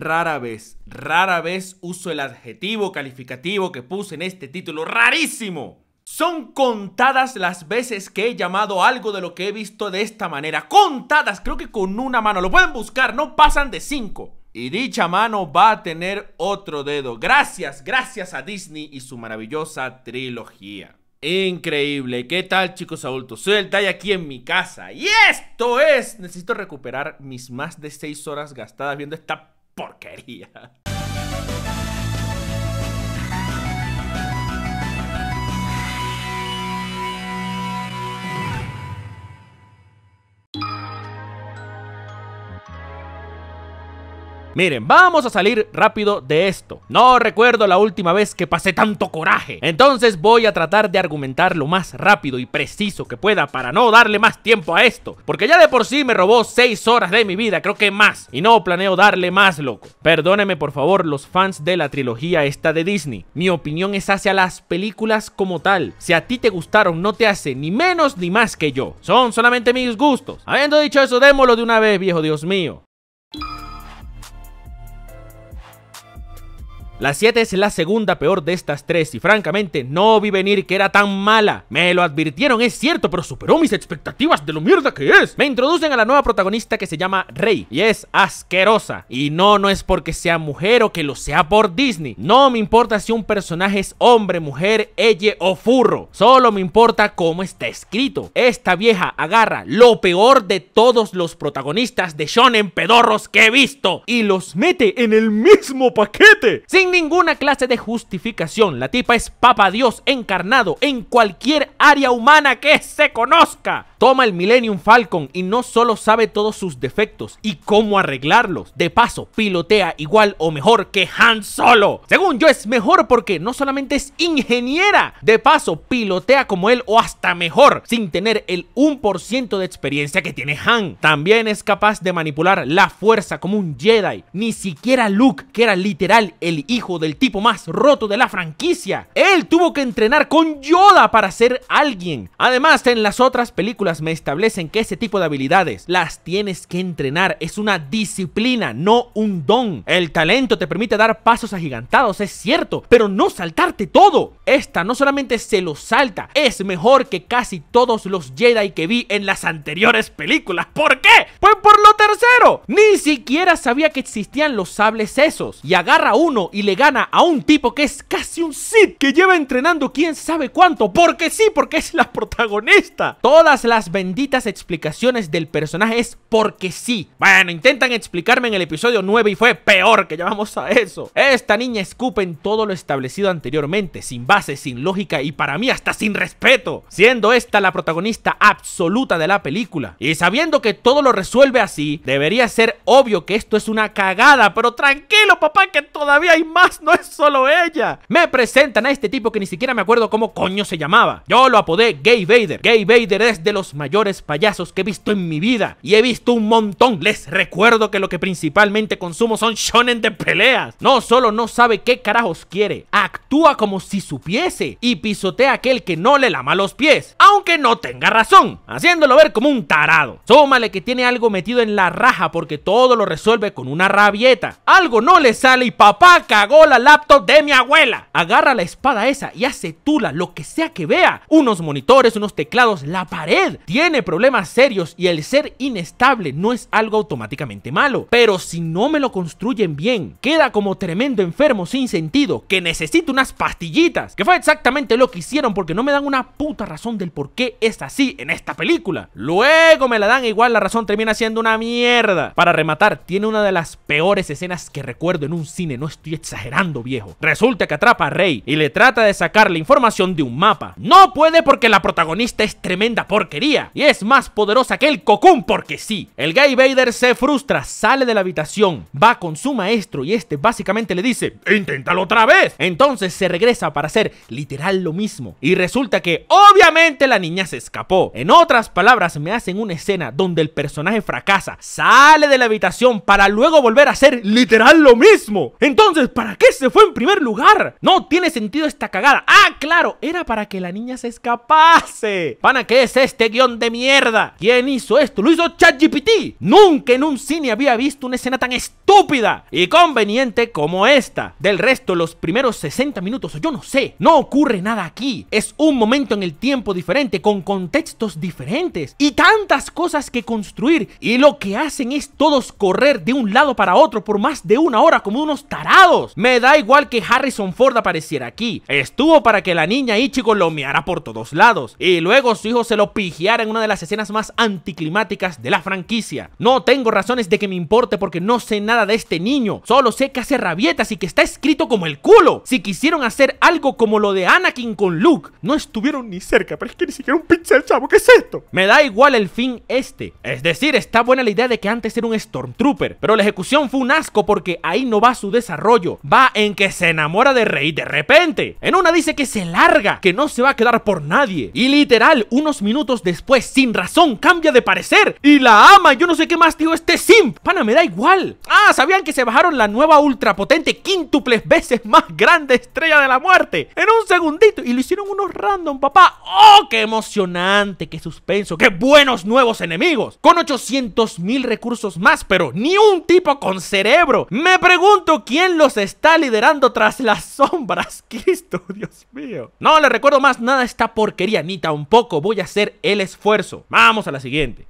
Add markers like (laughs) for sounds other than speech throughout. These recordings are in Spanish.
rara vez, rara vez uso el adjetivo calificativo que puse en este título. ¡Rarísimo! Son contadas las veces que he llamado algo de lo que he visto de esta manera. Contadas, creo que con una mano. Lo pueden buscar, no pasan de cinco. Y dicha mano va a tener otro dedo. Gracias, gracias a Disney y su maravillosa trilogía. Increíble, ¿qué tal chicos adultos? Soy el Tai aquí en mi casa y esto es... Necesito recuperar mis más de seis horas gastadas viendo esta porquería. Miren, vamos a salir rápido de esto. No recuerdo la última vez que pasé tanto coraje. Entonces voy a tratar de argumentar lo más rápido y preciso que pueda para no darle más tiempo a esto. Porque ya de por sí me robó 6 horas de mi vida, creo que más. Y no planeo darle más, loco. Perdóneme por favor los fans de la trilogía esta de Disney. Mi opinión es hacia las películas como tal. Si a ti te gustaron, no te hace ni menos ni más que yo. Son solamente mis gustos. Habiendo dicho eso, démoslo de una vez, viejo Dios mío. La 7 es la segunda peor de estas tres y francamente no vi venir que era tan mala. Me lo advirtieron, es cierto, pero superó mis expectativas de lo mierda que es. Me introducen a la nueva protagonista que se llama Rey y es asquerosa. Y no, no es porque sea mujer o que lo sea por Disney. No me importa si un personaje es hombre, mujer, ella o furro. Solo me importa cómo está escrito. Esta vieja agarra lo peor de todos los protagonistas de shonen pedorros que he visto y los mete en el mismo paquete. Sin ninguna clase de justificación. La tipa es Papa Dios encarnado en cualquier área humana que se conozca. Toma el Millennium Falcon y no solo sabe todos sus defectos y cómo arreglarlos. De paso, pilotea igual o mejor que Han Solo. Según yo, es mejor porque no solamente es ingeniera. De paso, pilotea como él o hasta mejor, sin tener el 1% de experiencia que tiene Han. También es capaz de manipular la fuerza como un Jedi. Ni siquiera Luke, que era literal el hijo del tipo más roto de la franquicia. Él tuvo que entrenar con Yoda para ser alguien. Además, en las otras películas me establecen que ese tipo de habilidades las tienes que entrenar. Es una disciplina, no un don. El talento te permite dar pasos agigantados, es cierto, pero no saltarte todo. Esta no solamente se lo salta, es mejor que casi todos los Jedi que vi en las anteriores películas. ¿Por qué? Pues por lo tercero. Ni siquiera sabía que existían los sables esos. Y agarra uno y le gana a un tipo que es casi un Sith, que lleva entrenando quién sabe cuánto. Porque sí, porque es la protagonista. Todas las benditas explicaciones del personaje es porque sí. Bueno, intentan explicarme en el episodio 9 y fue peor que llevamos a eso. Esta niña escupe en todo lo establecido anteriormente, sin base, sin lógica y para mí hasta sin respeto, siendo esta la protagonista absoluta de la película. Y sabiendo que todo lo resuelve así, debería ser obvio que esto es una cagada, pero tranquilo papá que todavía hay más, no es solo ella. Me presentan a este tipo que ni siquiera me acuerdo cómo coño se llamaba. Yo lo apodé Gay Vader. Gay Vader es de los mayores payasos que he visto en mi vida. Y he visto un montón. Les recuerdo que lo que principalmente consumo son shonen de peleas. No solo no sabe qué carajos quiere, actúa como si supiese y pisotea aquel que no le lama los pies. Aunque no tenga razón, haciéndolo ver como un tarado. Sómale que tiene algo metido en la raja porque todo lo resuelve con una rabieta. Algo no le sale y papá cagó la laptop de mi abuela. Agarra la espada esa y hace tula lo que sea que vea. Unos monitores, unos teclados, la pared tiene problemas serios y el ser inestable no es algo automáticamente malo. Pero si no me lo construyen bien, queda como tremendo enfermo sin sentido, que necesita unas pastillitas, que fue exactamente lo que hicieron porque no me dan una puta razón del por qué es así en esta película. Luego me la dan igual la razón termina siendo una mierda. Para rematar, tiene una de las peores escenas que recuerdo en un cine, no estoy exagerando viejo. Resulta que atrapa a Rey y le trata de sacar la información de un mapa. No puede porque la protagonista es tremenda porquería y es más poderosa que el Cocoon porque sí. El Gay Vader se frustra, sale de la habitación, va con su maestro y este básicamente le dice, inténtalo otra vez. Entonces se regresa para hacer literal lo mismo y resulta que obviamente la niña se escapó. En otras palabras, me hacen una escena donde el personaje fracasa, sale de la habitación para luego volver a hacer literal lo mismo. Entonces, ¿para qué se fue en primer lugar? No tiene sentido esta cagada. Ah, claro, era para que la niña se escapase. Pana, ¿qué es este guión de mierda. ¿Quién hizo esto? ¡Lo hizo ChatGPT! Nunca en un cine había visto una escena tan estúpida y conveniente como esta. Del resto, los primeros 60 minutos, yo no sé, no ocurre nada aquí. Es un momento en el tiempo diferente, con contextos diferentes y tantas cosas que construir. Y lo que hacen es todos correr de un lado para otro por más de una hora como unos tarados. Me da igual que Harrison Ford apareciera aquí. Estuvo para que la niña Ichigo lo meara por todos lados y luego su hijo se lo pigió en una de las escenas más anticlimáticas de la franquicia. No tengo razones de que me importe porque no sé nada de este niño, solo sé que hace rabietas y que está escrito como el culo. Si quisieron hacer algo como lo de Anakin con Luke, no estuvieron ni cerca, pero es que ni siquiera un pinche chavo, ¿qué es esto? Me da igual el fin este. Es decir, está buena la idea de que antes era un Stormtrooper, pero la ejecución fue un asco porque ahí no va su desarrollo, va en que se enamora de Rey de repente. En una dice que se larga, que no se va a quedar por nadie. Y literal, unos minutos de después, sin razón, cambia de parecer y la ama. Yo no sé qué más, tío, este simp. Pana, me da igual. Ah, ¿sabían que se bajaron la nueva ultra potente quíntuples veces más grande estrella de la muerte? En un segundito y lo hicieron unos random, papá. ¡Oh, qué emocionante! ¡Qué suspenso! ¡Qué buenos nuevos enemigos! Con 800 mil recursos más, pero ni un tipo con cerebro. Me pregunto quién los está liderando tras las sombras. (laughs) Cristo, Dios mío. No le recuerdo más nada a esta porquería, ni tampoco voy a ser el esfuerzo. Vamos a la siguiente.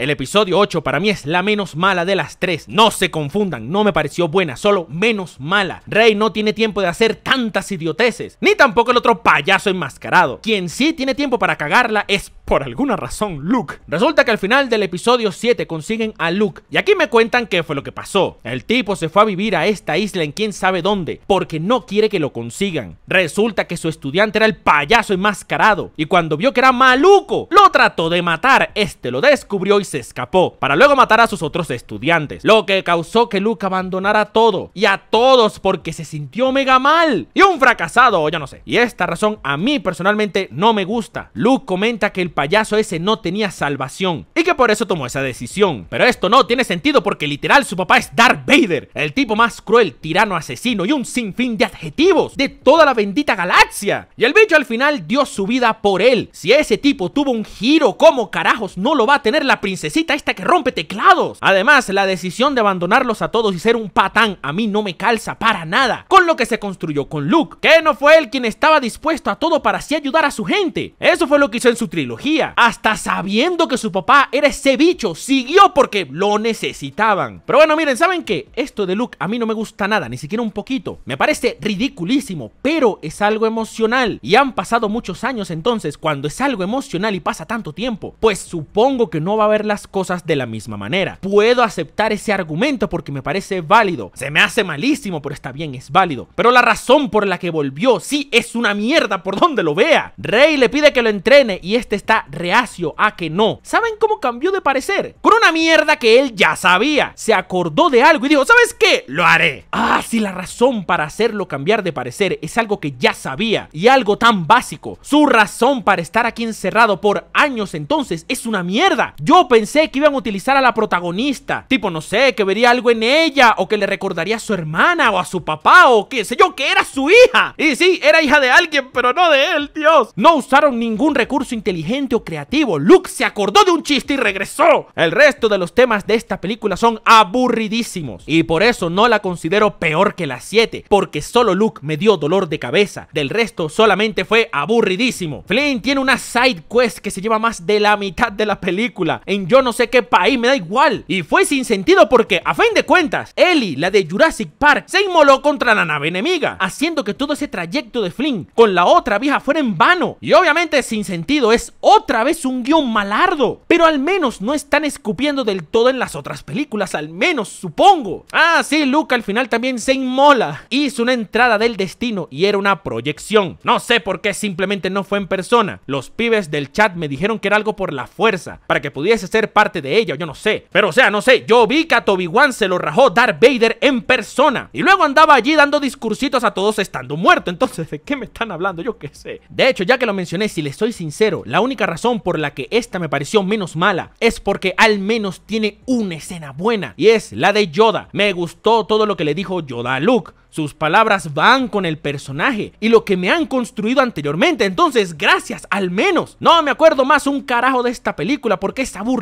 El episodio 8 para mí es la menos mala de las tres. No se confundan, no me pareció buena, solo menos mala. Rey no tiene tiempo de hacer tantas idioteces, ni tampoco el otro payaso enmascarado. Quien sí tiene tiempo para cagarla es por alguna razón Luke. Resulta que al final del episodio 7 consiguen a Luke y aquí me cuentan qué fue lo que pasó. El tipo se fue a vivir a esta isla en quién sabe dónde porque no quiere que lo consigan. Resulta que su estudiante era el payaso enmascarado y cuando vio que era maluco lo trató de matar. Este lo descubrió y se escapó, para luego matar a sus otros estudiantes, lo que causó que Luke abandonara todo y a todos porque se sintió mega mal y un fracasado, ya no sé. Y esta razón a mí personalmente no me gusta. Luke comenta que el payaso ese no tenía salvación y que por eso tomó esa decisión. Pero esto no tiene sentido porque literal su papá es Darth Vader, el tipo más cruel, tirano, asesino y un sinfín de adjetivos de toda la bendita galaxia. Y el bicho al final dio su vida por él. Si ese tipo tuvo un giro, Como carajos no lo va a tener la princesa? Necesita esta que rompe teclados. Además, la decisión de abandonarlos a todos y ser un patán a mí no me calza para nada. Con lo que se construyó con Luke, que no fue él quien estaba dispuesto a todo para así ayudar a su gente. Eso fue lo que hizo en su trilogía. Hasta sabiendo que su papá era ese bicho, siguió porque lo necesitaban. Pero bueno, miren, ¿saben qué? Esto de Luke a mí no me gusta nada, ni siquiera un poquito. Me parece ridiculísimo, pero es algo emocional. Y han pasado muchos años entonces cuando es algo emocional y pasa tanto tiempo. Pues supongo que no va a haber las cosas de la misma manera. Puedo aceptar ese argumento porque me parece válido. Se me hace malísimo, pero está bien, es válido. Pero la razón por la que volvió, sí, es una mierda por donde lo vea. Rey le pide que lo entrene y este está reacio a que no. ¿Saben cómo cambió de parecer? Con una mierda que él ya sabía. Se acordó de algo y dijo, ¿sabes qué? Lo haré. Ah, si la razón para hacerlo cambiar de parecer es algo que ya sabía y algo tan básico. Su razón para estar aquí encerrado por años entonces es una mierda. Yo pensé pensé que iban a utilizar a la protagonista. Tipo, no sé, que vería algo en ella o que le recordaría a su hermana o a su papá o qué sé yo, que era su hija. Y sí, era hija de alguien, pero no de él, Dios. No usaron ningún recurso inteligente o creativo. Luke se acordó de un chiste y regresó. El resto de los temas de esta película son aburridísimos. Y por eso no la considero peor que las 7, porque solo Luke me dio dolor de cabeza. Del resto solamente fue aburridísimo. Flynn tiene una side quest que se lleva más de la mitad de la película yo no sé qué país, me da igual. Y fue sin sentido porque, a fin de cuentas, Ellie, la de Jurassic Park, se inmoló contra la nave enemiga, haciendo que todo ese trayecto de Flynn con la otra vieja fuera en vano. Y obviamente sin sentido es otra vez un guión malardo, pero al menos no están escupiendo del todo en las otras películas, al menos supongo. Ah, sí, Luke al final también se inmola. Hizo una entrada del destino y era una proyección. No sé por qué simplemente no fue en persona. Los pibes del chat me dijeron que era algo por la fuerza, para que pudiese ser parte de ella, yo no sé. Pero o sea, no sé, yo vi que a Toby Wan se lo rajó Darth Vader en persona. Y luego andaba allí dando discursitos a todos estando muerto. Entonces, ¿de qué me están hablando? Yo qué sé. De hecho, ya que lo mencioné, si les soy sincero, la única razón por la que esta me pareció menos mala es porque al menos tiene una escena buena. Y es la de Yoda. Me gustó todo lo que le dijo Yoda a Luke. Sus palabras van con el personaje y lo que me han construido anteriormente. Entonces, gracias, al menos. No me acuerdo más un carajo de esta película porque es aburrida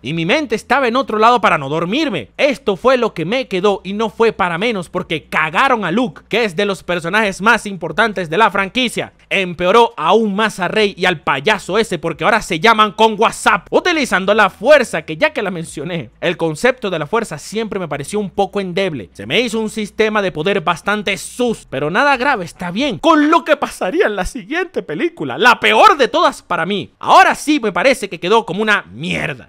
y mi mente estaba en otro lado para no dormirme. Esto fue lo que me quedó y no fue para menos porque cagaron a Luke, que es de los personajes más importantes de la franquicia. Empeoró aún más a Rey y al payaso ese porque ahora se llaman con WhatsApp, utilizando la fuerza que ya que la mencioné, el concepto de la fuerza siempre me pareció un poco endeble. Se me hizo un sistema de poder bastante sus, pero nada grave, está bien, con lo que pasaría en la siguiente película, la peor de todas para mí. Ahora sí me parece que quedó como una mierda merda!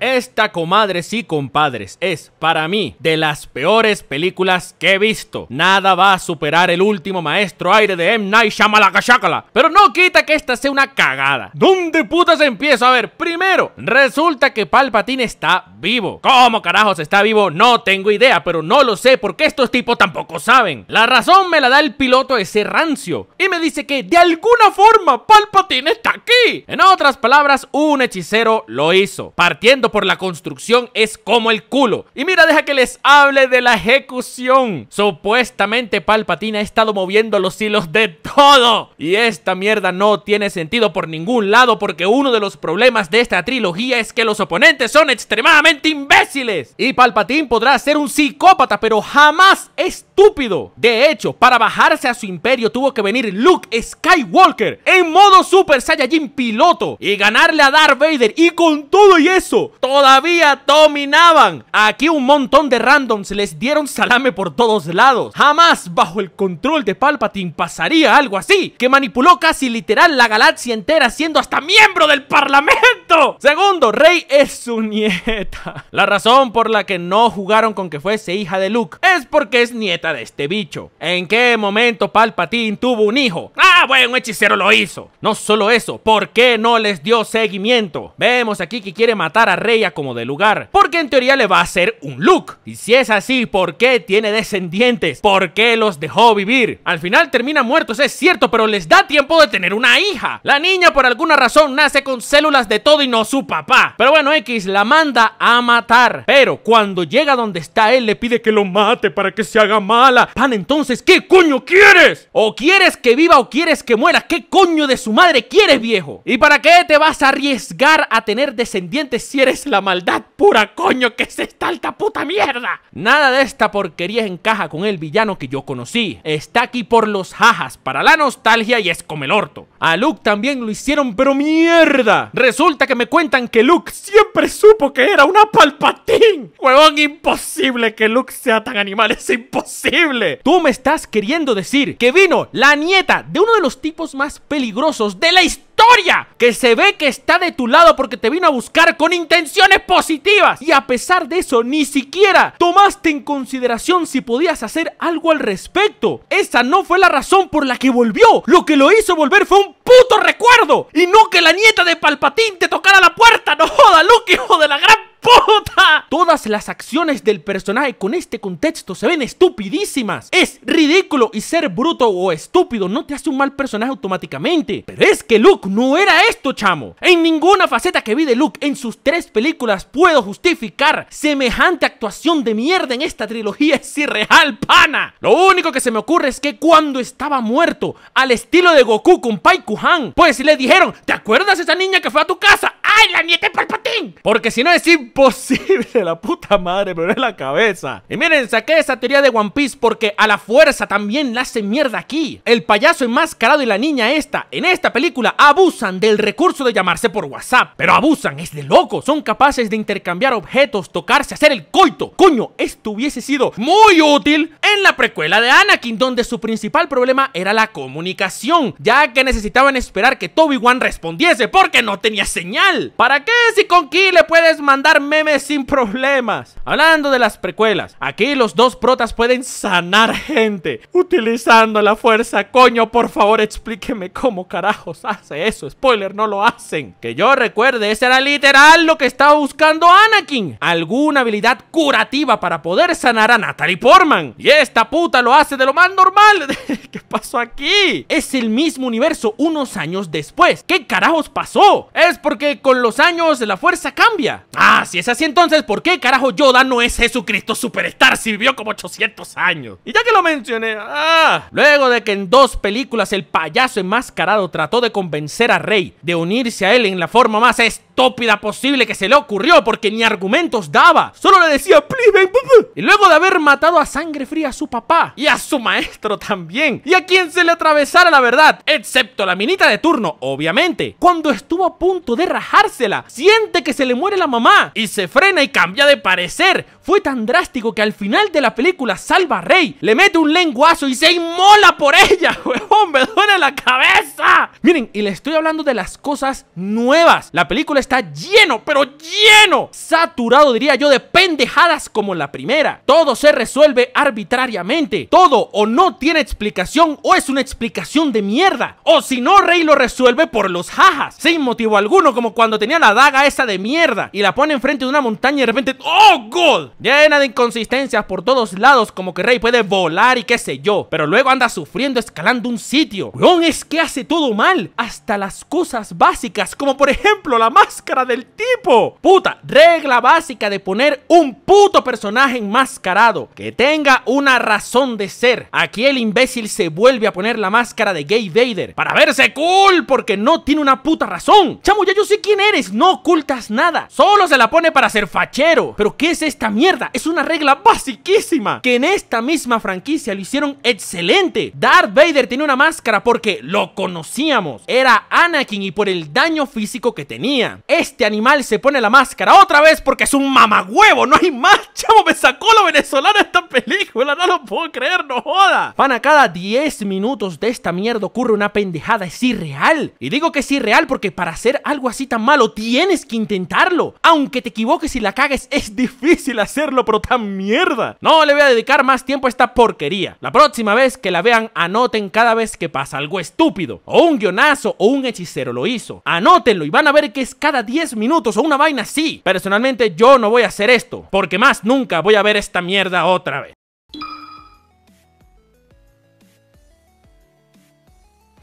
Esta, comadres y compadres, es para mí de las peores películas que he visto. Nada va a superar el último maestro aire de M. Night Shyamalakashakala. Pero no quita que esta sea una cagada. ¿Dónde putas empiezo? A ver, primero, resulta que Palpatine está vivo. ¿Cómo carajos está vivo? No tengo idea, pero no lo sé porque estos tipos tampoco saben. La razón me la da el piloto ese rancio. Y me dice que de alguna forma Palpatine está aquí. En otras palabras, un hechicero lo hizo. Partiendo por la construcción es como el culo. Y mira, deja que les hable de la ejecución. Supuestamente Palpatine ha estado moviendo los hilos de todo. Y esta mierda no tiene sentido por ningún lado porque uno de los problemas de esta trilogía es que los oponentes son extremadamente imbéciles. Y Palpatine podrá ser un psicópata, pero jamás estúpido. De hecho, para bajarse a su imperio tuvo que venir Luke Skywalker en modo Super Saiyajin piloto y ganarle a Darth Vader y con todo y eso todavía dominaban. Aquí un montón de randoms les dieron salame por todos lados. Jamás bajo el control de Palpatine pasaría algo así, que manipuló casi literal la galaxia entera siendo hasta miembro del parlamento. (laughs) Segundo, Rey es su (laughs) nieta. La razón por la que no jugaron con que fuese hija de Luke es porque es nieta de este bicho. ¿En qué momento Palpatine tuvo un hijo? Ah, bueno, un hechicero lo hizo. No solo eso, ¿por qué no les dio seguimiento? Vemos aquí que quiere matar a Rey ella como de lugar, porque en teoría le va a hacer un look. Y si es así, ¿por qué tiene descendientes? ¿Por qué los dejó vivir? Al final termina muertos, es cierto, pero les da tiempo de tener una hija. La niña por alguna razón nace con células de todo y no su papá. Pero bueno, X la manda a matar. Pero cuando llega donde está él, le pide que lo mate para que se haga mala. Pan, entonces, ¿qué coño quieres? ¿O quieres que viva o quieres que muera? ¿Qué coño de su madre quieres, viejo? ¿Y para qué te vas a arriesgar a tener descendientes si eres es la maldad pura, coño, que es esta alta puta mierda. Nada de esta porquería encaja con el villano que yo conocí. Está aquí por los jajas, para la nostalgia y es como el orto. A Luke también lo hicieron, pero mierda. Resulta que me cuentan que Luke siempre supo que era una palpatín. Huevón, imposible que Luke sea tan animal, es imposible. Tú me estás queriendo decir que vino la nieta de uno de los tipos más peligrosos de la historia que se ve que está de tu lado porque te vino a buscar con intenciones positivas. Y a pesar de eso, ni siquiera tomaste en consideración si podías hacer algo al respecto. Esa no fue la razón por la que volvió. Lo que lo hizo volver fue un puto recuerdo. Y no que la nieta de Palpatín te tocara la puerta. No joda, Luke, hijo de la gran puta! Todas las acciones del personaje con este contexto se ven estupidísimas. Es ridículo y ser bruto o estúpido no te hace un mal personaje automáticamente. Pero es que Luke no era esto, chamo. En ninguna faceta que vi de Luke en sus tres películas puedo justificar semejante actuación de mierda en esta trilogía es irreal, pana. Lo único que se me ocurre es que cuando estaba muerto, al estilo de Goku con Pai Kuhan, pues le dijeron, ¿te acuerdas esa niña que fue a tu casa? ¡Ay, la nieta de Palpatine! Porque si no decir imposible, la puta madre, pero es la cabeza. Y miren, saqué esa teoría de One Piece porque a la fuerza también la hacen mierda aquí. El payaso enmascarado y la niña esta, en esta película, abusan del recurso de llamarse por WhatsApp. Pero abusan, es de loco. Son capaces de intercambiar objetos, tocarse, hacer el coito. Coño, esto hubiese sido muy útil en la precuela de Anakin, donde su principal problema era la comunicación, ya que necesitaban esperar que Toby Wan respondiese porque no tenía señal. ¿Para qué si con Ki le puedes mandar memes sin problemas. Hablando de las precuelas, aquí los dos protas pueden sanar gente utilizando la fuerza. Coño, por favor, explíqueme cómo carajos hace eso. Spoiler, no lo hacen. Que yo recuerde, ese era literal lo que estaba buscando Anakin. Alguna habilidad curativa para poder sanar a Natalie Portman. Y esta puta lo hace de lo más normal. (laughs) ¿Qué pasó aquí? Es el mismo universo unos años después. ¿Qué carajos pasó? Es porque con los años la fuerza cambia. Ah, sí y es así entonces, ¿por qué carajo Yoda no es Jesucristo Superstar si vivió como 800 años? Y ya que lo mencioné, ¡ah! Luego de que en dos películas el payaso enmascarado trató de convencer a Rey de unirse a él en la forma más estúpida posible que se le ocurrió porque ni argumentos daba, solo le decía please Y luego de haber matado a sangre fría a su papá y a su maestro también y a quien se le atravesara la verdad, excepto la minita de turno, obviamente, cuando estuvo a punto de rajársela, siente que se le muere la mamá y se frena y cambia de parecer. Fue tan drástico que al final de la película salva a Rey, le mete un lenguazo y se inmola por ella. (laughs) ¡Huevón, me duele la cabeza! Miren, y le estoy hablando de las cosas nuevas. La película está lleno, pero lleno, saturado diría yo de pendejadas como la primera. Todo se resuelve arbitrariamente. Todo o no tiene explicación o es una explicación de mierda. O si no, Rey lo resuelve por los jajas, sin motivo alguno, como cuando tenía la daga esa de mierda y la pone en Frente de una montaña y de repente ¡Oh, God! Llena de inconsistencias por todos lados, como que Rey puede volar y qué sé yo, pero luego anda sufriendo escalando un sitio. Weón, es que hace todo mal, hasta las cosas básicas, como por ejemplo la máscara del tipo. Puta, regla básica de poner un puto personaje enmascarado, que tenga una razón de ser. Aquí el imbécil se vuelve a poner la máscara de Gay Vader para verse cool, porque no tiene una puta razón. Chamo, ya yo sé quién eres, no ocultas nada, solo se la pone para ser fachero. Pero ¿qué es esta mierda? Es una regla basiquísima que en esta misma franquicia lo hicieron excelente. Darth Vader tiene una máscara porque lo conocíamos. Era Anakin y por el daño físico que tenía. Este animal se pone la máscara otra vez porque es un mamagüevo. No hay más, (laughs) chavo. Me sacó lo venezolano esta película. No lo puedo creer, no joda. Van a cada 10 minutos de esta mierda ocurre una pendejada. Es irreal. Y digo que es irreal porque para hacer algo así tan malo tienes que intentarlo. Aunque te equivoques y la cagues (laughs) es difícil hacerlo, pero tan mierda. No le voy a dedicar más tiempo a esta porquería. La próxima vez que la vean, anoten cada vez que pasa algo estúpido. O un guionazo o un hechicero lo hizo. Anótenlo y van a ver que es cada 10 minutos o una vaina así. Personalmente yo no voy a hacer esto, porque más nunca voy a ver esta mierda otra vez.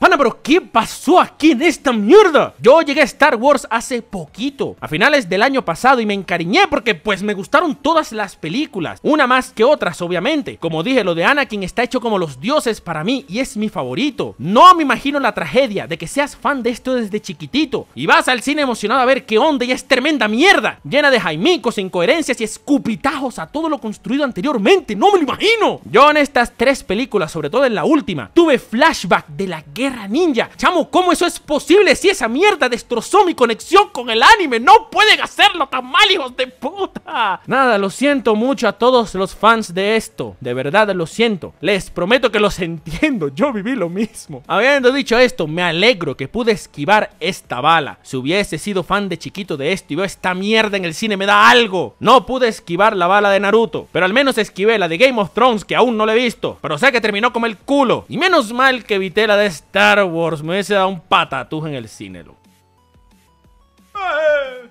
Ana, pero ¿qué pasó aquí en esta mierda? Yo llegué a Star Wars hace poquito, a finales del año pasado, y me encariñé porque pues me gustaron todas las películas, una más que otras obviamente. Como dije, lo de Anakin está hecho como los dioses para mí y es mi favorito. No me imagino la tragedia de que seas fan de esto desde chiquitito y vas al cine emocionado a ver qué onda y es tremenda mierda, llena de jaimicos, incoherencias y escupitajos a todo lo construido anteriormente, no me lo imagino. Yo en estas tres películas, sobre todo en la última, tuve flashback de la guerra Ninja. Chamo, ¿cómo eso es posible si esa mierda destrozó mi conexión con el anime? No pueden hacerlo tan mal, hijos de puta. Nada, lo siento mucho a todos los fans de esto. De verdad, lo siento. Les prometo que los (laughs) entiendo. Yo viví lo mismo. Habiendo dicho esto, me alegro que pude esquivar esta bala. Si hubiese sido fan de chiquito de esto y veo esta mierda en el cine, me da algo. No pude esquivar la bala de Naruto, pero al menos esquivé la de Game of Thrones que aún no la he visto. Pero sé que terminó como el culo. Y menos mal que evité la de esta Star Wars. Me hubiese dado un patatús en el cine, loco.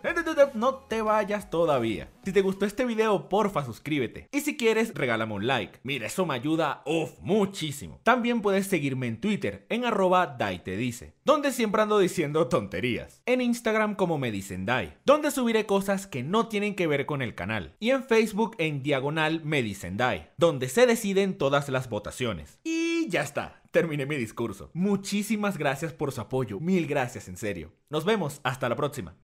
Eh, no te vayas todavía. Si te gustó este video, porfa suscríbete. Y si quieres, regálame un like. Mira, eso me ayuda muchísimo. También puedes seguirme en Twitter, en arroba te dice, donde siempre ando diciendo tonterías. En Instagram como me dicen Dai, donde subiré cosas que no tienen que ver con el canal. Y en Facebook en diagonal me dicen Dai, donde se deciden todas las votaciones. Y ya está terminé mi discurso. Muchísimas gracias por su apoyo. Mil gracias, en serio. Nos vemos. Hasta la próxima.